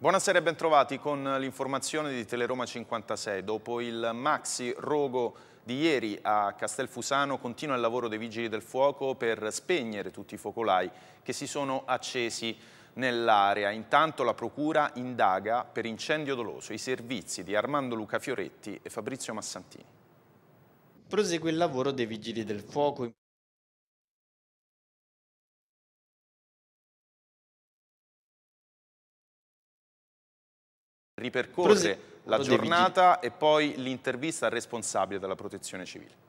Buonasera e bentrovati con l'informazione di Teleroma 56. Dopo il maxi rogo di ieri a Castelfusano continua il lavoro dei Vigili del Fuoco per spegnere tutti i focolai che si sono accesi nell'area. Intanto la Procura indaga per incendio doloso i servizi di Armando Luca Fioretti e Fabrizio Massantini. Prosegue il lavoro dei Vigili del Fuoco ripercorre la giornata e poi l'intervista al responsabile della protezione civile.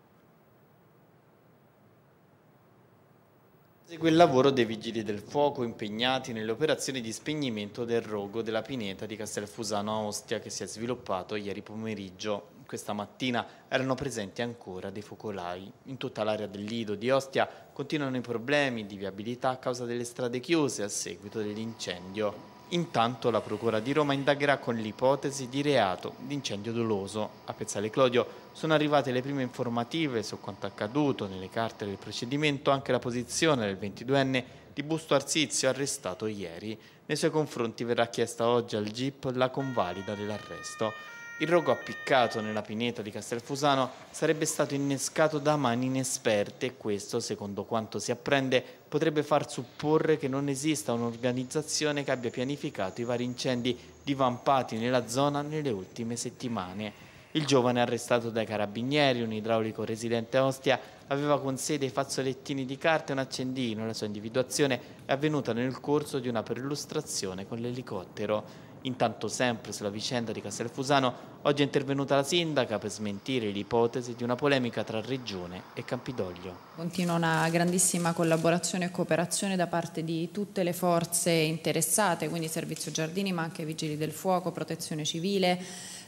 Segue il lavoro dei vigili del fuoco impegnati nelle operazioni di spegnimento del rogo della pineta di Castelfusano a Ostia che si è sviluppato ieri pomeriggio. Questa mattina erano presenti ancora dei focolai. In tutta l'area del Lido di Ostia continuano i problemi di viabilità a causa delle strade chiuse a seguito dell'incendio. Intanto la Procura di Roma indagherà con l'ipotesi di reato di incendio doloso. A Pezzale Clodio sono arrivate le prime informative su quanto accaduto nelle carte del procedimento, anche la posizione del 22enne di Busto Arzizio arrestato ieri. Nei suoi confronti verrà chiesta oggi al GIP la convalida dell'arresto. Il rogo appiccato nella pineta di Castelfusano sarebbe stato innescato da mani inesperte e questo, secondo quanto si apprende, potrebbe far supporre che non esista un'organizzazione che abbia pianificato i vari incendi divampati nella zona nelle ultime settimane. Il giovane arrestato dai carabinieri, un idraulico residente a Ostia, aveva con sé dei fazzolettini di carta e un accendino. La sua individuazione è avvenuta nel corso di una perlustrazione con l'elicottero. Intanto sempre sulla vicenda di Castelfusano, oggi è intervenuta la sindaca per smentire l'ipotesi di una polemica tra Regione e Campidoglio. Continua una grandissima collaborazione e cooperazione da parte di tutte le forze interessate, quindi Servizio Giardini ma anche Vigili del Fuoco, Protezione Civile,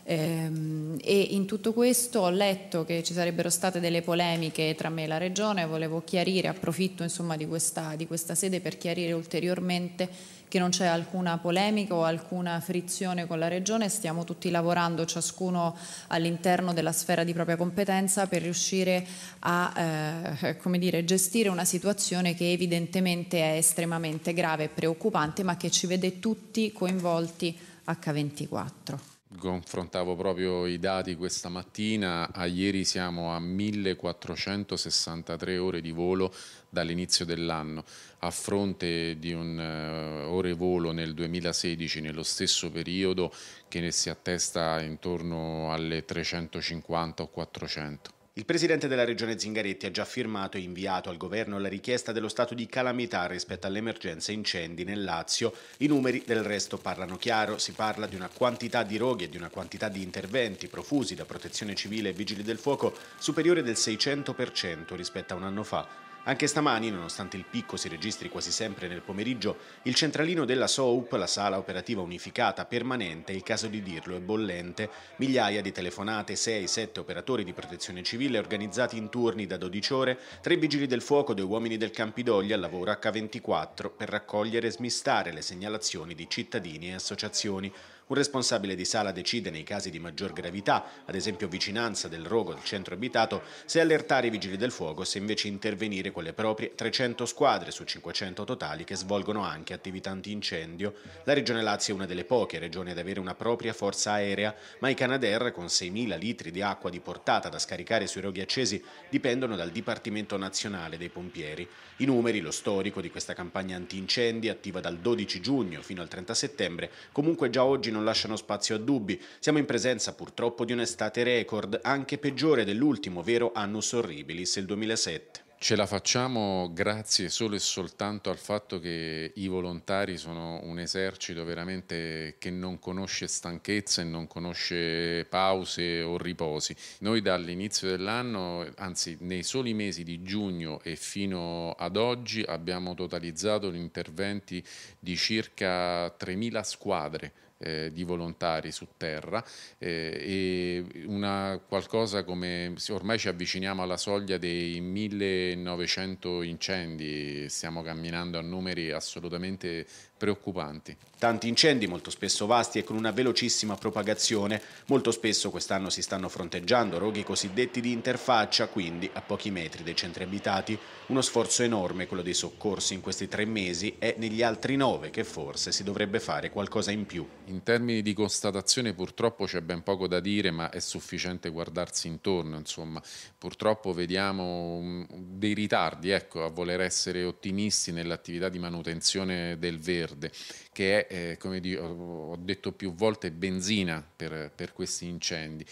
Ehm, e in tutto questo ho letto che ci sarebbero state delle polemiche tra me e la Regione, volevo chiarire, approfitto insomma, di, questa, di questa sede per chiarire ulteriormente che non c'è alcuna polemica o alcuna frizione con la Regione, stiamo tutti lavorando ciascuno all'interno della sfera di propria competenza per riuscire a eh, dire, gestire una situazione che evidentemente è estremamente grave e preoccupante ma che ci vede tutti coinvolti H24 confrontavo proprio i dati questa mattina, a ieri siamo a 1463 ore di volo dall'inizio dell'anno, a fronte di un uh, ore volo nel 2016 nello stesso periodo che ne si attesta intorno alle 350 o 400. Il presidente della regione Zingaretti ha già firmato e inviato al governo la richiesta dello stato di calamità rispetto all'emergenza incendi nel Lazio. I numeri del resto parlano chiaro, si parla di una quantità di roghi e di una quantità di interventi profusi da protezione civile e vigili del fuoco superiore del 600% rispetto a un anno fa. Anche stamani, nonostante il picco si registri quasi sempre nel pomeriggio, il centralino della SOUP, la sala operativa unificata permanente, il caso di dirlo, è bollente. Migliaia di telefonate, 6-7 operatori di protezione civile organizzati in turni da 12 ore, tre vigili del fuoco, due uomini del Campidoglio al lavoro H24 per raccogliere e smistare le segnalazioni di cittadini e associazioni. Un responsabile di sala decide nei casi di maggior gravità, ad esempio vicinanza del rogo del centro abitato, se allertare i vigili del fuoco o se invece intervenire con le proprie 300 squadre su 500 totali che svolgono anche attività antincendio. La regione Lazio è una delle poche regioni ad avere una propria forza aerea, ma i Canadair con 6.000 litri di acqua di portata da scaricare sui roghi accesi dipendono dal Dipartimento Nazionale dei Pompieri. I numeri, lo storico di questa campagna antincendi attiva dal 12 giugno fino al 30 settembre, comunque già oggi non non lasciano spazio a dubbi. Siamo in presenza purtroppo di un'estate record, anche peggiore dell'ultimo vero annus horribilis, il 2007. Ce la facciamo grazie solo e soltanto al fatto che i volontari sono un esercito veramente che non conosce stanchezza e non conosce pause o riposi. Noi dall'inizio dell'anno, anzi nei soli mesi di giugno e fino ad oggi abbiamo totalizzato gli interventi di circa 3.000 squadre eh, di volontari su terra eh, e una qualcosa come ormai ci avviciniamo alla soglia dei 1900 incendi, stiamo camminando a numeri assolutamente preoccupanti. Tanti incendi, molto spesso vasti e con una velocissima propagazione. Molto spesso quest'anno si stanno fronteggiando roghi cosiddetti di interfaccia, quindi a pochi metri dei centri abitati. Uno sforzo enorme quello dei soccorsi in questi tre mesi è negli altri nove che forse si dovrebbe fare qualcosa in più. In termini di constatazione purtroppo c'è ben poco da dire, ma è sufficiente guardarsi intorno. Insomma. Purtroppo vediamo mm, dei ritardi ecco, a voler essere ottimisti nell'attività di manutenzione del verde verde, che è, eh, come di, ho detto più volte, benzina per, per questi incendi.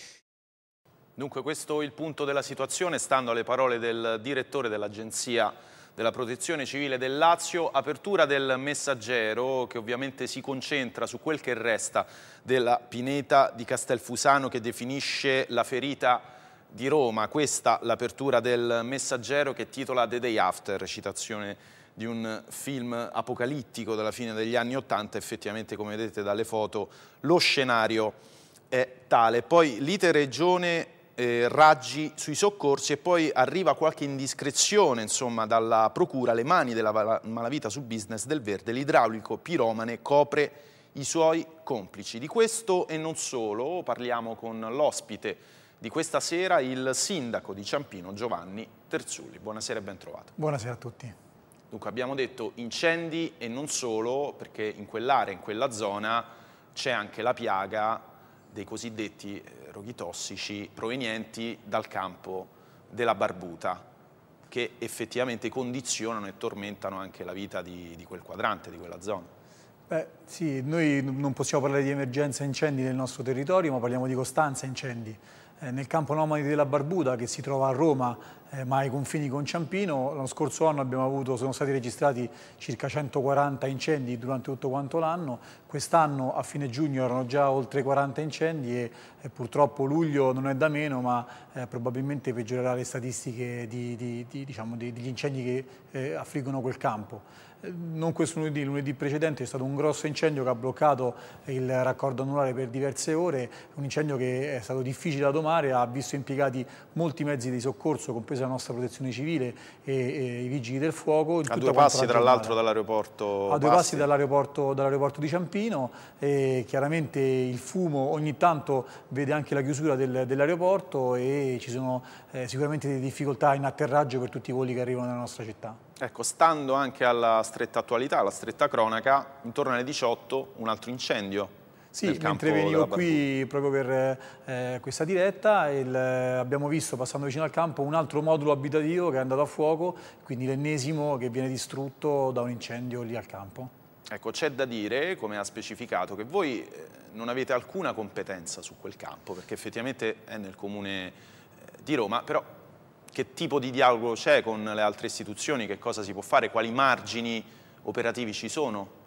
Dunque questo è il punto della situazione, stando alle parole del direttore dell'Agenzia della Protezione Civile del Lazio, apertura del messaggero che ovviamente si concentra su quel che resta della pineta di Castelfusano che definisce la ferita di Roma. Questa l'apertura del messaggero che titola The Day After, citazione di di un film apocalittico della fine degli anni Ottanta, effettivamente come vedete dalle foto lo scenario è tale. Poi lite regione eh, raggi sui soccorsi e poi arriva qualche indiscrezione insomma, dalla procura, le mani della malavita sul business del verde, l'idraulico piromane copre i suoi complici. Di questo e non solo parliamo con l'ospite di questa sera il sindaco di Ciampino Giovanni Terzulli. Buonasera e ben trovato. Buonasera a tutti. Dunque abbiamo detto incendi e non solo, perché in quell'area, in quella zona, c'è anche la piaga dei cosiddetti eh, roghi tossici provenienti dal campo della barbuta, che effettivamente condizionano e tormentano anche la vita di, di quel quadrante, di quella zona. Beh, sì, noi non possiamo parlare di emergenza incendi nel nostro territorio, ma parliamo di costanza incendi. Eh, nel campo nomadi della Barbuda che si trova a Roma eh, ma ai confini con Ciampino. L'anno scorso anno avuto, sono stati registrati circa 140 incendi durante tutto quanto l'anno, quest'anno a fine giugno erano già oltre 40 incendi e eh, purtroppo luglio non è da meno ma eh, probabilmente peggiorerà le statistiche di, di, di, diciamo, degli incendi che eh, affliggono quel campo non questo lunedì, lunedì precedente è stato un grosso incendio che ha bloccato il raccordo anulare per diverse ore, un incendio che è stato difficile da domare, ha visto impiegati molti mezzi di soccorso, compresa la nostra protezione civile e, e i vigili del fuoco. A due passi tra l'altro dall'aeroporto. A due passi, passi dall'aeroporto dall di Ciampino, e chiaramente il fumo ogni tanto vede anche la chiusura del, dell'aeroporto e ci sono eh, sicuramente delle difficoltà in atterraggio per tutti i voli che arrivano nella nostra città. Ecco, stando anche alla stretta attualità, alla stretta cronaca, intorno alle 18 un altro incendio sì, mentre venivo qui proprio per eh, questa diretta il, eh, abbiamo visto passando vicino al campo un altro modulo abitativo che è andato a fuoco, quindi l'ennesimo che viene distrutto da un incendio lì al campo. Ecco, c'è da dire, come ha specificato, che voi eh, non avete alcuna competenza su quel campo, perché effettivamente è nel comune eh, di Roma, però che tipo di dialogo c'è con le altre istituzioni, che cosa si può fare, quali margini operativi ci sono?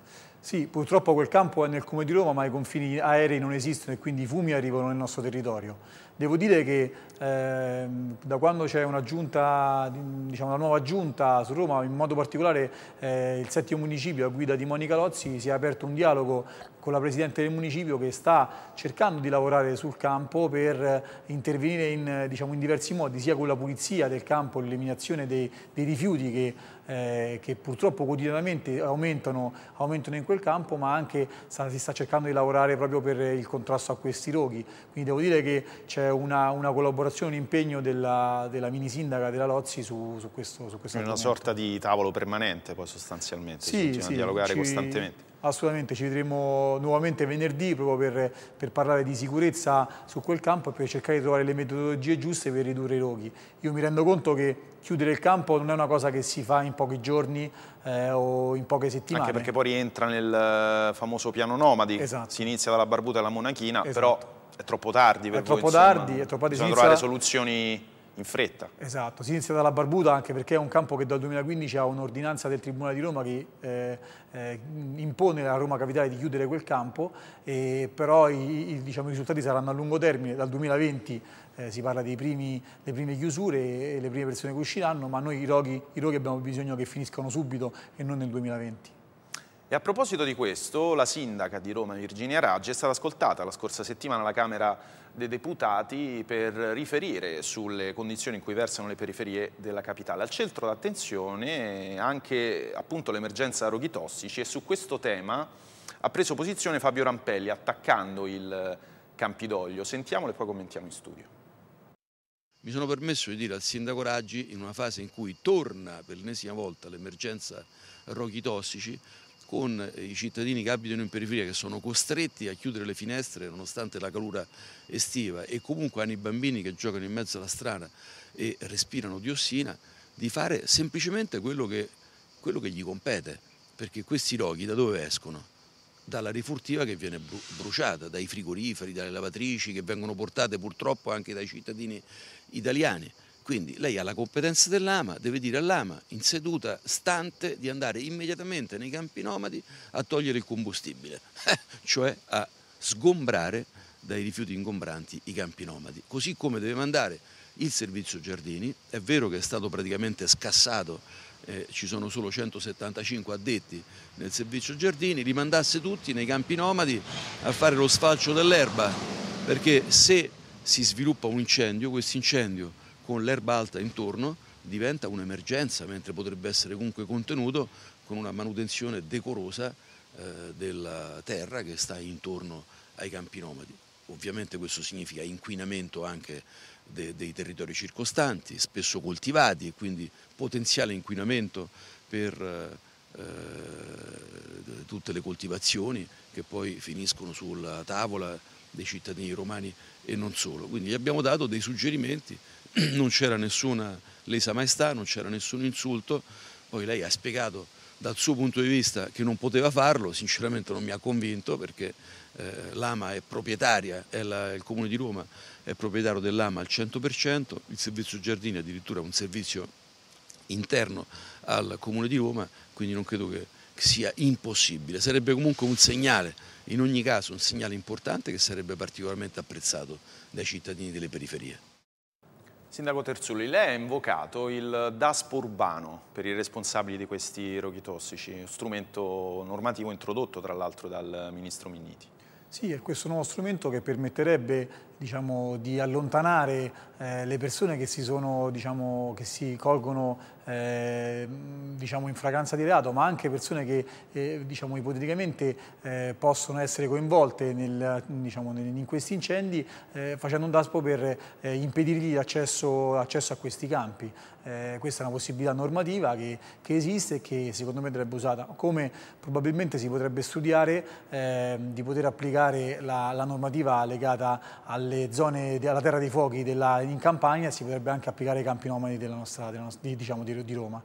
Sì, purtroppo quel campo è nel Comune di Roma, ma i confini aerei non esistono e quindi i fumi arrivano nel nostro territorio. Devo dire che eh, da quando c'è una, diciamo, una nuova giunta su Roma, in modo particolare eh, il settimo municipio a guida di Monica Lozzi, si è aperto un dialogo con la Presidente del Municipio che sta cercando di lavorare sul campo per eh, intervenire in, eh, diciamo, in diversi modi, sia con la pulizia del campo, l'eliminazione dei, dei, rifiuti che, eh, che purtroppo quotidianamente aumentano, aumentano, in quel campo, ma anche sta, si sta cercando di lavorare proprio per il contrasto a questi roghi. Quindi devo dire che c'è una, una, collaborazione, un impegno della, della mini sindaca della Lozzi su, su questo, su È una sorta di tavolo permanente poi sostanzialmente, sì, si sì, dialogare ci... costantemente assolutamente ci vedremo nuovamente venerdì proprio per, per, parlare di sicurezza su quel campo e per cercare di trovare le metodologie giuste per ridurre i roghi. Io mi rendo conto che chiudere il campo non è una cosa che si fa in pochi giorni eh, o in poche settimane. Anche perché poi rientra nel eh, famoso piano nomadi, esatto. si inizia dalla barbuta e alla monachina, esatto. però è troppo tardi per è voi, troppo insomma, è troppo tardi. Bisogna inizia... trovare soluzioni in fretta. Esatto, si inizia dalla Barbuda anche perché è un campo che dal 2015 ha un'ordinanza del Tribunale di Roma che eh, eh, impone alla Roma Capitale di chiudere quel campo, eh, però i, i, diciamo, i, risultati saranno a lungo termine, dal 2020 eh, si parla primi, delle prime chiusure e le prime persone che usciranno, ma noi i roghi, i roghi abbiamo bisogno che finiscano subito e non nel 2020. E a proposito di questo, la sindaca di Roma Virginia Raggi è stata ascoltata la scorsa settimana alla Camera dei Deputati per riferire sulle condizioni in cui versano le periferie della capitale. Al centro d'attenzione anche l'emergenza roghi tossici e su questo tema ha preso posizione Fabio Rampelli attaccando il Campidoglio. Sentiamolo e poi commentiamo in studio. Mi sono permesso di dire al sindaco Raggi, in una fase in cui torna per l'ennesima volta l'emergenza roghi tossici, con i cittadini che abitano in periferia che sono costretti a chiudere le finestre nonostante la calura estiva e comunque hanno i bambini che giocano in mezzo alla strada e respirano diossina, di fare semplicemente quello che, quello che gli compete, perché questi roghi da dove escono? Dalla rifurtiva che viene bruciata, dai frigoriferi, dalle lavatrici che vengono portate purtroppo anche dai cittadini italiani. Quindi lei ha la competenza dell'AMA, deve dire all'AMA in seduta stante di andare immediatamente nei campi nomadi a togliere il combustibile, eh, cioè a sgombrare dai rifiuti ingombranti i campi nomadi, così come deve mandare il servizio giardini, è vero che è stato praticamente scassato, eh, ci sono solo 175 addetti nel servizio giardini, li mandasse tutti nei campi nomadi a fare lo sfalcio dell'erba, perché se si sviluppa un incendio, questo incendio con l'erba alta intorno diventa un'emergenza, mentre potrebbe essere comunque contenuto con una manutenzione decorosa eh, della terra che sta intorno ai campi nomadi. Ovviamente questo significa inquinamento anche de dei territori circostanti, spesso coltivati e quindi potenziale inquinamento per eh, eh tutte le coltivazioni che poi finiscono sulla tavola dei cittadini romani e non solo. Quindi gli abbiamo dato dei suggerimenti non c'era nessuna lesa maestà, non c'era nessun insulto, poi lei ha spiegato dal suo punto di vista che non poteva farlo, sinceramente non mi ha convinto perché eh, l'AMA è proprietaria, è la, il Comune di Roma è proprietario dell'AMA al 100%, il servizio giardini addirittura è un servizio interno al Comune di Roma, quindi non credo che sia impossibile. Sarebbe comunque un segnale, in ogni caso un segnale importante che sarebbe particolarmente apprezzato dai cittadini delle periferie. Sindaco Terzulli, lei ha invocato il DASP urbano per i responsabili di questi roghi tossici, strumento normativo introdotto tra l'altro dal Ministro Minniti. Sì, è questo nuovo strumento che permetterebbe diciamo, di allontanare eh, le persone che si, sono, diciamo, che si colgono eh, diciamo, in fragranza di reato, ma anche persone che eh, diciamo, ipoteticamente eh, possono essere coinvolte nel, diciamo, in questi incendi, eh, facendo un DASPO per eh, impedirgli l'accesso a questi campi. questa è una possibilità normativa che, che esiste e che secondo me dovrebbe usata, come probabilmente si potrebbe studiare di poter applicare la, la normativa legata alle alle zone, alla terra dei fuochi della, in Campania si potrebbe anche applicare ai campinomani della nostra, della nostra, di, diciamo, di, di Roma.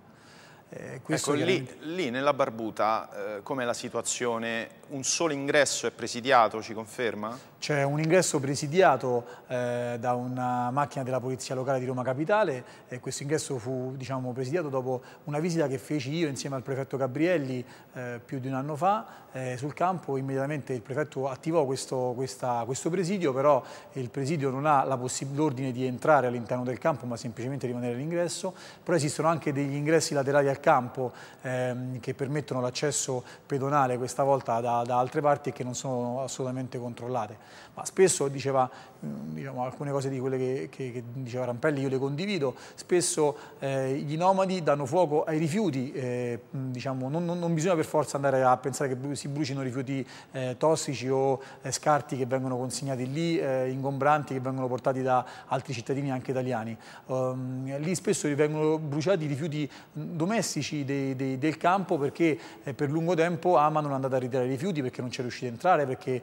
Eh, ecco, chiaramente... lì, lì, nella Barbuta eh, com'è la situazione? Un solo ingresso è presidiato, ci conferma? C'è un ingresso presidiato eh, da una macchina della Polizia Locale di Roma Capitale e questo ingresso fu diciamo, presidiato dopo una visita che feci io insieme al prefetto Gabrielli eh, più di un anno fa eh, sul campo. Immediatamente il prefetto attivò questo, questa, questo presidio, però il presidio non ha l'ordine di entrare all'interno del campo ma semplicemente rimanere all'ingresso. Però esistono anche degli ingressi laterali al campo ehm, che permettono l'accesso pedonale questa volta da, da altre parti e che non sono assolutamente controllate ma spesso diceva mm, diciamo, alcune cose di quelle che, che, che, diceva Rampelli, io le condivido, spesso eh, gli nomadi danno fuoco ai rifiuti, eh, mm, diciamo, non, non, bisogna per forza andare a pensare che si brucino rifiuti eh, tossici o eh, scarti che vengono consegnati lì, eh, ingombranti che vengono portati da altri cittadini anche italiani. Um, lì spesso vengono bruciati i rifiuti mm, domestici dei, dei, del campo perché eh, per lungo tempo Ama non è andata a ritirare i rifiuti perché non c'è riuscito a entrare, perché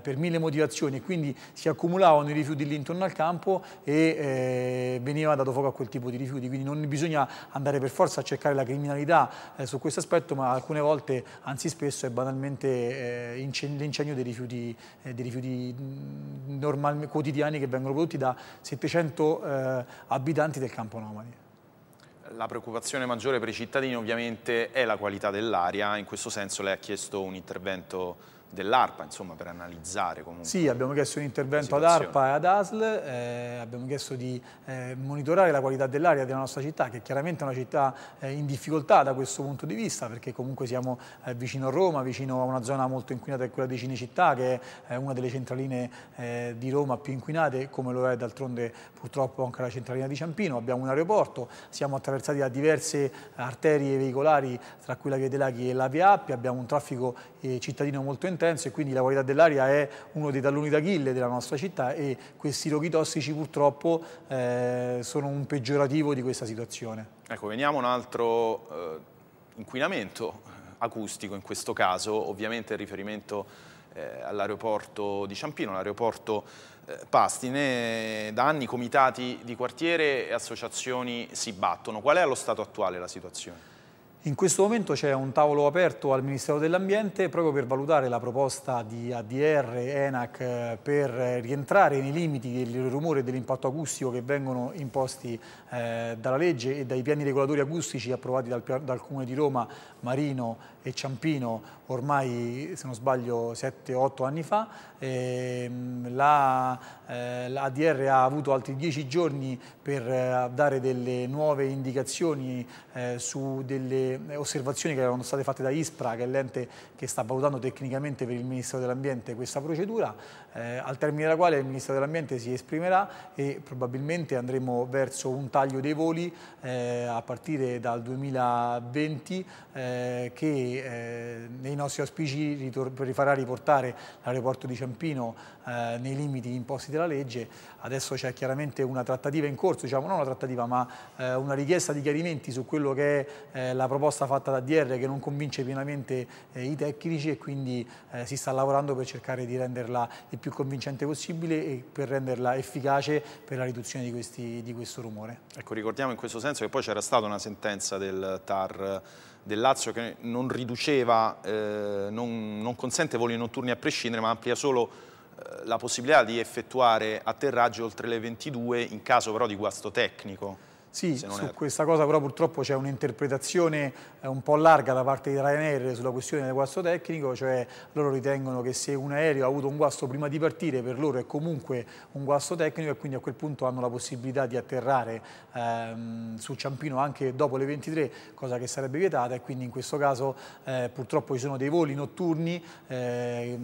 per mille motivi motivazioni e quindi si accumulavano i rifiuti lì intorno al campo e eh, veniva dato fuoco a quel tipo di rifiuti, quindi non bisogna andare per forza a cercare la criminalità eh, su questo aspetto, ma alcune volte, anzi spesso, è banalmente eh, l'incendio dei rifiuti, eh, dei rifiuti mm, normal, quotidiani che vengono prodotti da 700 eh, abitanti del campo nomadi. La preoccupazione maggiore per i cittadini ovviamente è la qualità dell'aria, in questo senso lei ha chiesto un intervento dell'ARPA insomma, per analizzare comunque. Sì, abbiamo chiesto un intervento ad ARPA e ad ASL, eh, abbiamo chiesto di eh, monitorare la qualità dell'aria della nostra città, che è chiaramente è una città eh, in difficoltà da questo punto di vista, perché comunque siamo eh, vicino a Roma, vicino a una zona molto inquinata che è quella di Cinecittà, che è una delle centraline eh, di Roma più inquinate, come lo è d'altronde purtroppo anche la centralina di Ciampino, abbiamo un aeroporto, siamo attraversati da diverse arterie veicolari, tra cui la Via dei Laghi e la Via Appia, abbiamo un traffico eh, cittadino molto intenso, intenso e quindi la qualità dell'aria è uno dei talloni d'Achille della nostra città e questi roghi tossici purtroppo eh, sono un peggiorativo di questa situazione. Ecco, veniamo a un altro eh, inquinamento eh, acustico in questo caso, ovviamente il riferimento eh, all'aeroporto di Ciampino, l'aeroporto eh, Pastine. Da anni comitati di quartiere e associazioni si battono. Qual è allo stato attuale la situazione? In questo momento c'è un tavolo aperto al Ministero dell'Ambiente proprio per valutare la proposta di ADR ENAC eh, per rientrare nei limiti del rumore e dell'impatto acustico che vengono imposti eh, dalla legge e dai piani regolatori acustici approvati dal, dal Comune di Roma, Marino e Ciampino ormai, se non sbaglio, 7-8 anni fa. Ehm, la, eh, ADR ha avuto altri 10 giorni per eh, dare delle nuove indicazioni eh, su delle osservazioni che erano state fatte da ISPRA, che è l'ente che sta valutando tecnicamente per il Ministero dell'Ambiente questa procedura eh, al termine della quale il Ministro dell'Ambiente si esprimerà e probabilmente andremo verso un taglio dei voli eh, a partire dal 2020 eh, che eh, nei nostri auspici rifarà riportare l'aeroporto di Ciampino eh, nei limiti imposti dalla legge. Adesso c'è chiaramente una trattativa in corso, diciamo non una trattativa ma eh, una richiesta di chiarimenti su quello che è eh, la proposta fatta da DR che non convince pienamente eh, i tecnici e quindi eh, si sta lavorando per cercare di renderla il più convincente possibile e per renderla efficace per la riduzione di, questi, di questo rumore. Ecco, ricordiamo in questo senso che poi c'era stata una sentenza del TAR del Lazio che non riduceva, non, non consente voli notturni a prescindere ma amplia solo la possibilità di effettuare atterraggi oltre le 22 in caso però di guasto tecnico. Sì, su erro. questa cosa però purtroppo c'è un'interpretazione eh, un po' larga da parte di Ryanair sulla questione del guasto tecnico, cioè loro ritengono che se un aereo ha avuto un guasto prima di partire per loro è comunque un guasto tecnico e quindi a quel punto hanno la possibilità di atterrare ehm, su Ciampino anche dopo le 23, cosa che sarebbe vietata e quindi in questo caso eh, purtroppo ci sono dei voli notturni eh,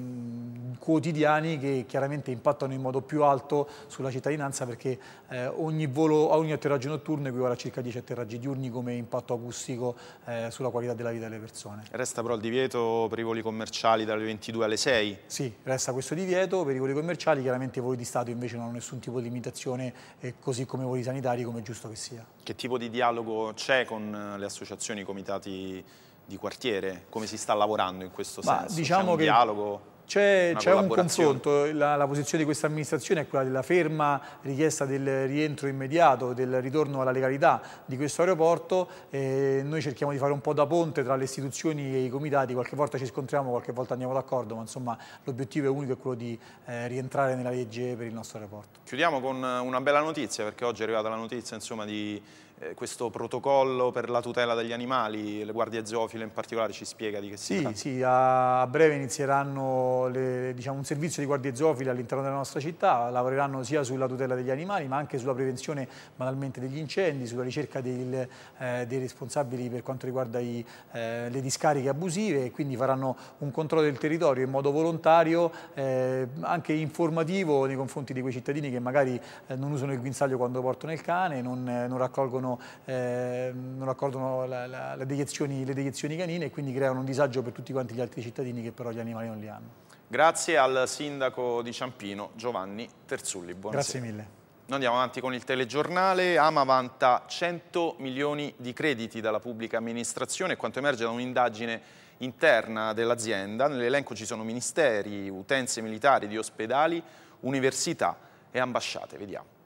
quotidiani che chiaramente impattano in modo più alto sulla cittadinanza perché eh, ogni volo, ogni atterraggio notturno diurno equivale a circa 10 atterraggi diurni come impatto acustico eh, sulla qualità della vita delle persone. Resta però il divieto per i voli commerciali dalle 22 alle 6? Sì, resta questo divieto per i voli commerciali, chiaramente i voli di Stato invece non hanno nessun tipo di limitazione, eh, così come i voli sanitari, come è giusto che sia. Che tipo di dialogo c'è con eh, le associazioni, i comitati di quartiere? Come si sta lavorando in questo Ma, senso? Diciamo c'è un che... dialogo? C'è, un confronto, la, la, posizione di questa amministrazione è quella della ferma richiesta del rientro immediato, del ritorno alla legalità di questo aeroporto, eh, noi cerchiamo di fare un po' da ponte tra le istituzioni e i comitati, qualche volta ci scontriamo, qualche volta andiamo d'accordo, ma insomma l'obiettivo è unico, è quello di eh, rientrare nella legge per il nostro aeroporto. Chiudiamo con una bella notizia, perché oggi è arrivata la notizia insomma, di eh, questo protocollo per la tutela degli animali, le guardie zoofile in particolare ci spiega di che sì, si tratta? Sì, a breve inizieranno le, diciamo, un servizio di guardie zoofile all'interno della nostra città, lavoreranno sia sulla tutela degli animali ma anche sulla prevenzione banalmente degli incendi, sulla ricerca del, eh, dei responsabili per quanto riguarda i, eh, le discariche abusive e quindi faranno un controllo del territorio in modo volontario, eh, anche informativo nei confronti di quei cittadini che magari eh, non usano il guinzaglio quando portano il cane, non, non raccolgono bloccano, eh, non accordano la, la, le, deiezioni, le deiezioni canine e quindi creano un disagio per tutti quanti gli altri cittadini che però gli animali non li hanno. Grazie al sindaco di Ciampino Giovanni Terzulli, buonasera. Grazie mille. Noi andiamo avanti con il telegiornale. Ama vanta 100 milioni di crediti dalla pubblica amministrazione, quanto emerge da un'indagine interna dell'azienda. Nell'elenco ci sono ministeri, utenze militari di ospedali, università e ambasciate. Vediamo.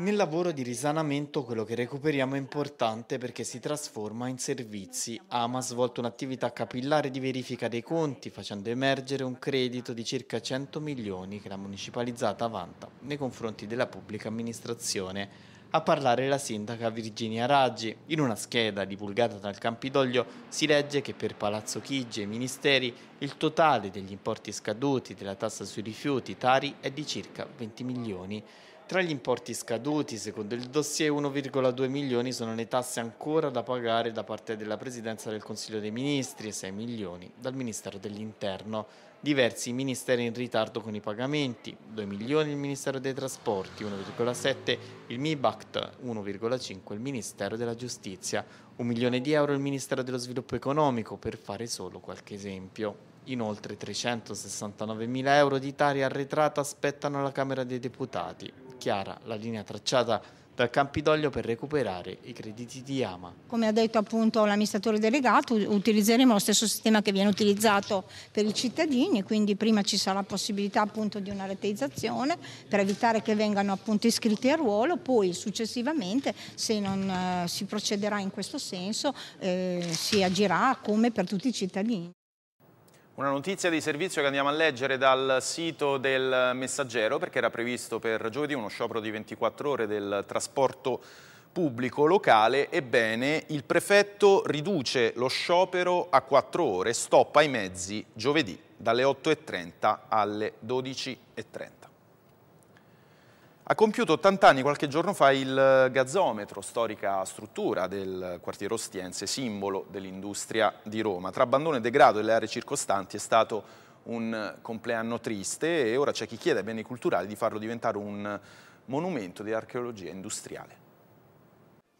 Nel lavoro di risanamento quello che recuperiamo è importante perché si trasforma in servizi. AMA ha svolto un'attività capillare di verifica dei conti facendo emergere un credito di circa 100 milioni che la municipalizzata vanta nei confronti della pubblica amministrazione. A parlare la sindaca Virginia Raggi. In una scheda divulgata dal Campidoglio si legge che per Palazzo Chigi e Ministeri il totale degli importi scaduti della tassa sui rifiuti Tari è di circa 20 milioni. Tra gli importi scaduti, secondo il dossier, 1,2 milioni sono le tasse ancora da pagare da parte della Presidenza del Consiglio dei Ministri e 6 milioni dal Ministero dell'Interno. Diversi ministeri in ritardo con i pagamenti, 2 milioni il Ministero dei Trasporti, 1,7 il MIBACT, 1,5 il Ministero della Giustizia, 1 milione di euro il Ministero dello Sviluppo Economico, per fare solo qualche esempio. Inoltre 369 mila euro di tari arretrata aspettano la Camera dei Deputati, chiara la linea tracciata dal Campidoglio per recuperare i crediti di AMA. Come ha detto appunto l'amministratore delegato, utilizzeremo lo stesso sistema che viene utilizzato per i cittadini, quindi prima ci sarà la possibilità appunto di una reteizzazione per evitare che vengano appunto iscritti a ruolo, poi successivamente se non eh, si procederà in questo senso eh, si agirà come per tutti i cittadini. Una notizia di servizio che andiamo a leggere dal sito del Messaggero perché era previsto per giovedì uno sciopero di 24 ore del trasporto pubblico locale, ebbene il prefetto riduce lo sciopero a 4 ore, stoppa i mezzi giovedì dalle 8.30 alle 12.30. Ha compiuto 80 anni qualche giorno fa il gazometro, storica struttura del quartiere Ostiense, simbolo dell'industria di Roma. Tra abbandono e degrado delle aree circostanti è stato un compleanno triste e ora c'è chi chiede ai beni culturali di farlo diventare un monumento di archeologia industriale.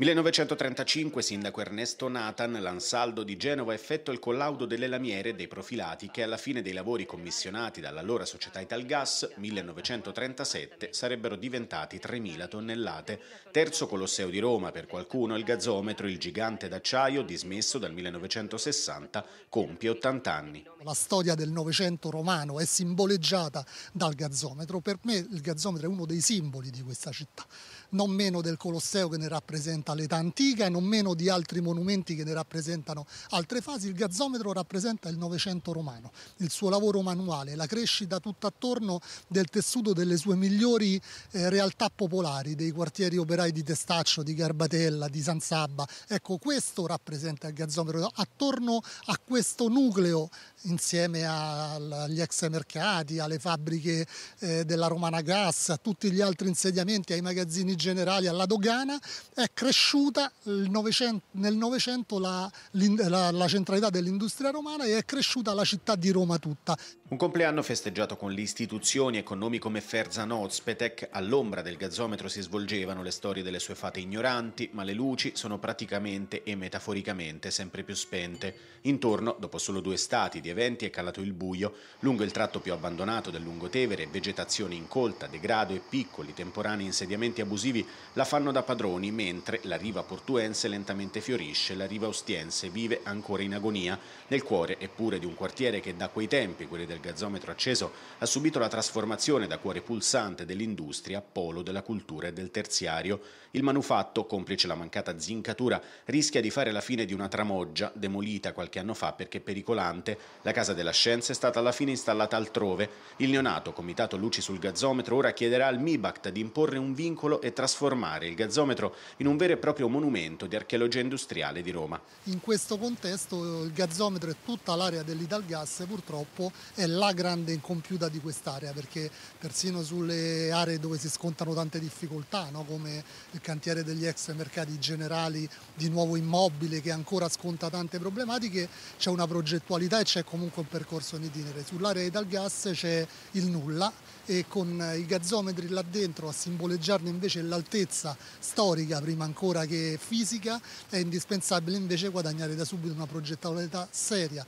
1935 sindaco Ernesto Nathan Lansaldo di Genova effettua il collaudo delle lamiere e dei profilati che alla fine dei lavori commissionati dall'allora società Italgas 1937 sarebbero diventati 3.000 tonnellate. Terzo Colosseo di Roma per qualcuno il gazometro, il gigante d'acciaio dismesso dal 1960 compie 80 anni. La storia del Novecento romano è simboleggiata dal gazometro, per me il gazometro è uno dei simboli di questa città non meno del Colosseo che ne rappresenta l'età antica e non meno di altri monumenti che ne rappresentano altre fasi. Il gazzometro rappresenta il Novecento romano, il suo lavoro manuale, la crescita tutt'attorno del tessuto delle sue migliori eh, realtà popolari, dei quartieri operai di Testaccio, di Garbatella, di San Sabba. Ecco, questo rappresenta il gazzometro. Attorno a questo nucleo, insieme agli ex mercati, alle fabbriche eh, della Romana Gas, a tutti gli altri insediamenti, ai magazzini generali alla dogana, è cresciuta 900, nel Novecento la, la, la centralità dell'industria romana e è cresciuta la città di Roma tutta. Un compleanno festeggiato con le istituzioni e con nomi come Ferzanot, Spetek, all'ombra del gazzometro si svolgevano le storie delle sue fate ignoranti, ma le luci sono praticamente e metaforicamente sempre più spente. Intorno, dopo solo due stati di eventi, è calato il buio, lungo il tratto più abbandonato del lungotevere, vegetazione incolta, degrado e piccoli, temporanei insediamenti abusivi successivi la fanno da padroni, mentre la riva portuense lentamente fiorisce, la riva ostiense vive ancora in agonia, nel cuore eppure di un quartiere che da quei tempi, quelli del gazzometro acceso, ha subito la trasformazione da cuore pulsante dell'industria a polo della cultura e del terziario. Il manufatto, complice la mancata zincatura, rischia di fare la fine di una tramoggia demolita qualche anno fa perché pericolante. La Casa della Scienza è stata alla fine installata altrove. Il neonato Comitato Luci sul Gazzometro ora chiederà al MIBACT di imporre un vincolo e trasformare il gazzometro in un vero e proprio monumento di archeologia industriale di Roma. In questo contesto il gazzometro e tutta l'area dell'Italgas purtroppo è la grande incompiuta di quest'area perché persino sulle aree dove si scontano tante difficoltà no? come il cantiere degli ex mercati generali di nuovo immobile che ancora sconta tante problematiche c'è una progettualità e c'è comunque un percorso in itinere. Sull'area Italgas c'è il nulla e con i gazzometri là dentro a simboleggiarne invece l'altezza storica prima ancora che fisica, è indispensabile invece guadagnare da subito una progettualità seria.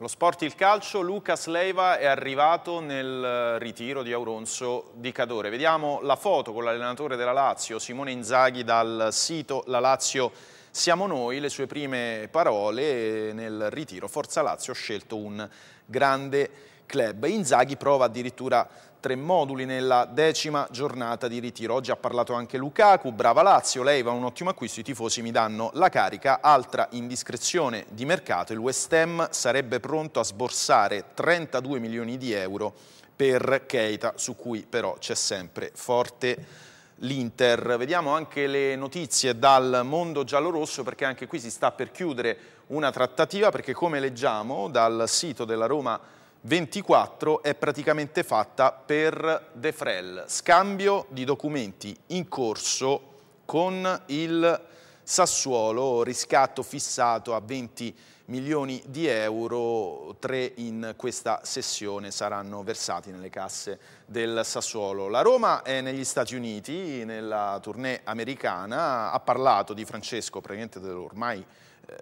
Lo sport il calcio, Lucas Leiva è arrivato nel eh, ritiro di Auronzo di Cadore. Vediamo la foto con l'allenatore della Lazio, Simone Inzaghi, dal sito La Lazio Siamo Noi, le sue prime parole nel ritiro. Forza Lazio ha scelto un grande club. Inzaghi prova addirittura tre moduli nella decima giornata di ritiro. Oggi ha parlato anche Lukaku, brava Lazio, lei va un ottimo acquisto, i tifosi mi danno la carica. Altra indiscrezione di mercato, il West Ham sarebbe pronto a sborsare 32 milioni di euro per Keita, su cui però c'è sempre forte l'Inter. Vediamo anche le notizie dal mondo giallorosso perché anche qui si sta per chiudere una trattativa perché come leggiamo dal sito della Roma 24 è praticamente fatta per De Frel, scambio di documenti in corso con il Sassuolo, riscatto fissato a 20 milioni di euro, tre in questa sessione saranno versati nelle casse del Sassuolo. La Roma è negli Stati Uniti, nella tournée americana, ha parlato di Francesco, praticamente dell'ormai ormai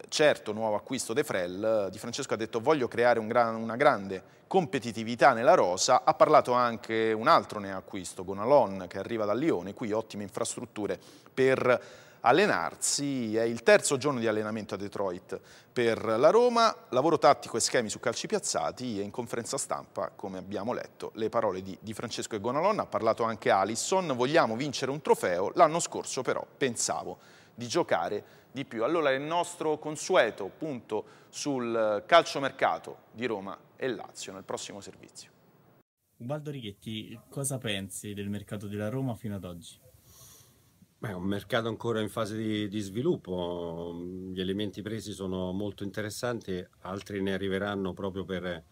certo nuovo acquisto De Frel, eh, Di Francesco ha detto voglio creare un gran, una grande competitività nella rosa, ha parlato anche un altro ne acquisto, Gonalon che arriva da Lione, qui ottime infrastrutture per allenarsi, è il terzo giorno di allenamento a Detroit per la Roma, lavoro tattico e schemi su calci piazzati e in conferenza stampa, come abbiamo letto, le parole di, di Francesco e Gonalon, ha parlato anche Alisson, vogliamo vincere un trofeo, l'anno scorso però pensavo di giocare di più. Allora il nostro consueto punto sul eh, calciomercato di Roma e Lazio nel prossimo servizio. Ubaldo Righetti, cosa pensi del mercato della Roma fino ad oggi? Beh, è un mercato ancora in fase di, di, sviluppo, gli elementi presi sono molto interessanti, altri ne arriveranno proprio per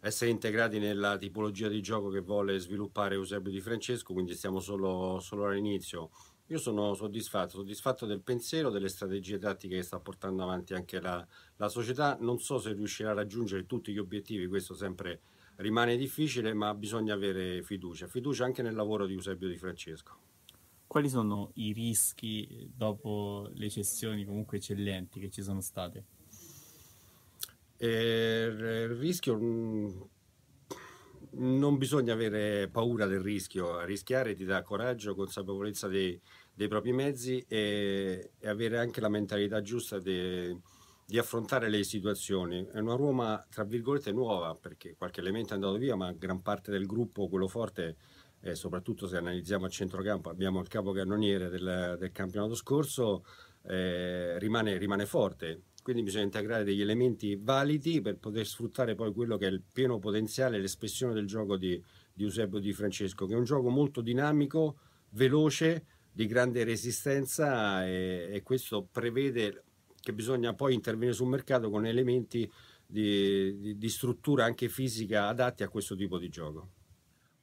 essere integrati nella tipologia di gioco che vuole sviluppare Eusebio Di Francesco, quindi siamo solo, solo all'inizio io sono soddisfatto, soddisfatto del pensiero, delle strategie tattiche che sta portando avanti anche la, la società. Non so se riuscirà a raggiungere tutti gli obiettivi, questo sempre rimane difficile, ma bisogna avere fiducia, fiducia anche nel lavoro di Eusebio Di Francesco. Quali sono i rischi dopo le cessioni comunque eccellenti che ci sono state? Eh, il rischio mm, non bisogna avere paura del rischio, rischiare ti dà coraggio, consapevolezza dei, dei propri mezzi e, e, avere anche la mentalità giusta de, di affrontare le situazioni. È una Roma, tra virgolette, nuova, perché qualche elemento è andato via, ma gran parte del gruppo, quello forte, eh, soprattutto se analizziamo a centrocampo, abbiamo il capocannoniere del, del campionato scorso, eh, rimane, rimane forte quindi bisogna integrare degli elementi validi per poter sfruttare poi quello che è il pieno potenziale, l'espressione del gioco di, di Eusebio Di Francesco, che è un gioco molto dinamico, veloce, di grande resistenza e, e questo prevede che bisogna poi intervenire sul mercato con elementi di, di, di struttura anche fisica adatti a questo tipo di gioco.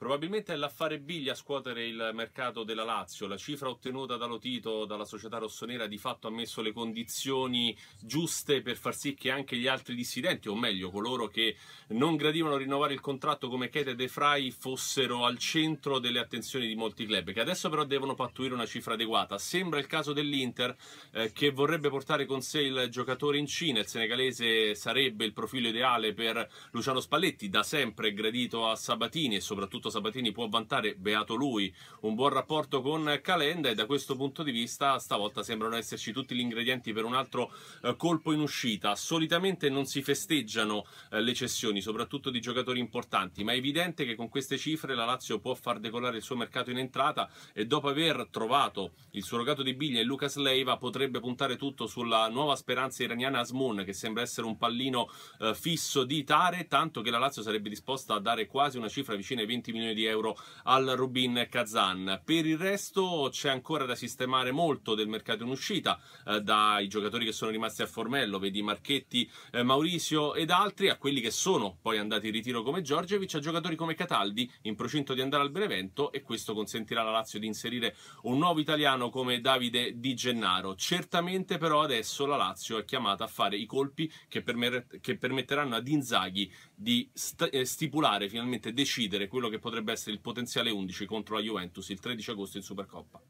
Probabilmente è l'affare Biglia a scuotere il mercato della Lazio. La cifra ottenuta dallo Tito, dalla società rossonera di fatto ha messo le condizioni giuste per far sì che anche gli altri dissidenti, o meglio coloro che non gradivano rinnovare il contratto come Kete De Frey, fossero al centro delle attenzioni di molti club, che adesso però devono pattuire una cifra adeguata. Sembra il caso dell'Inter eh, che vorrebbe portare con sé il giocatore in Cina. Il senegalese sarebbe il profilo ideale per Luciano Spalletti, da sempre gradito a Sabatini e soprattutto Sabatini può vantare, beato lui, un buon rapporto con Calenda e da questo punto di vista stavolta sembrano esserci tutti gli ingredienti per un altro eh, colpo in uscita. Solitamente non si festeggiano eh, le cessioni, soprattutto di giocatori importanti, ma è evidente che con queste cifre la Lazio può far decollare il suo mercato in entrata e dopo aver trovato il surrogato di Biglia e Lucas Leiva potrebbe puntare tutto sulla nuova speranza iraniana Asmoon che sembra essere un pallino eh, fisso di Tare, tanto che la Lazio sarebbe disposta a dare quasi una cifra vicina ai 20 milioni di euro al Rubin Kazan. Per il resto c'è ancora da sistemare molto del mercato in uscita, eh, dai giocatori che sono rimasti a Formello, vedi Marchetti, eh, Maurizio ed altri, a quelli che sono poi andati in ritiro come Giorgevic, a giocatori come Cataldi in procinto di andare al Benevento e questo consentirà alla Lazio di inserire un nuovo italiano come Davide Di Gennaro. Certamente però adesso la Lazio è chiamata a fare i colpi che, permet che permetteranno ad Inzaghi di eh, stipulare finalmente, decidere quello che potrebbe essere il potenziale 11 contro la Juventus il 13 agosto in Supercoppa.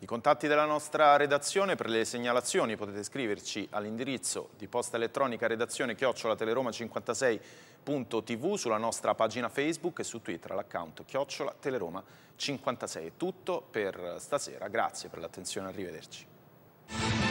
I contatti della nostra redazione per le segnalazioni potete scriverci all'indirizzo di posta elettronica redazione chiocciolateleroma 56tv sulla nostra pagina Facebook e su Twitter all'account chiocciolateleroma 56 È tutto per stasera, grazie per l'attenzione, arrivederci.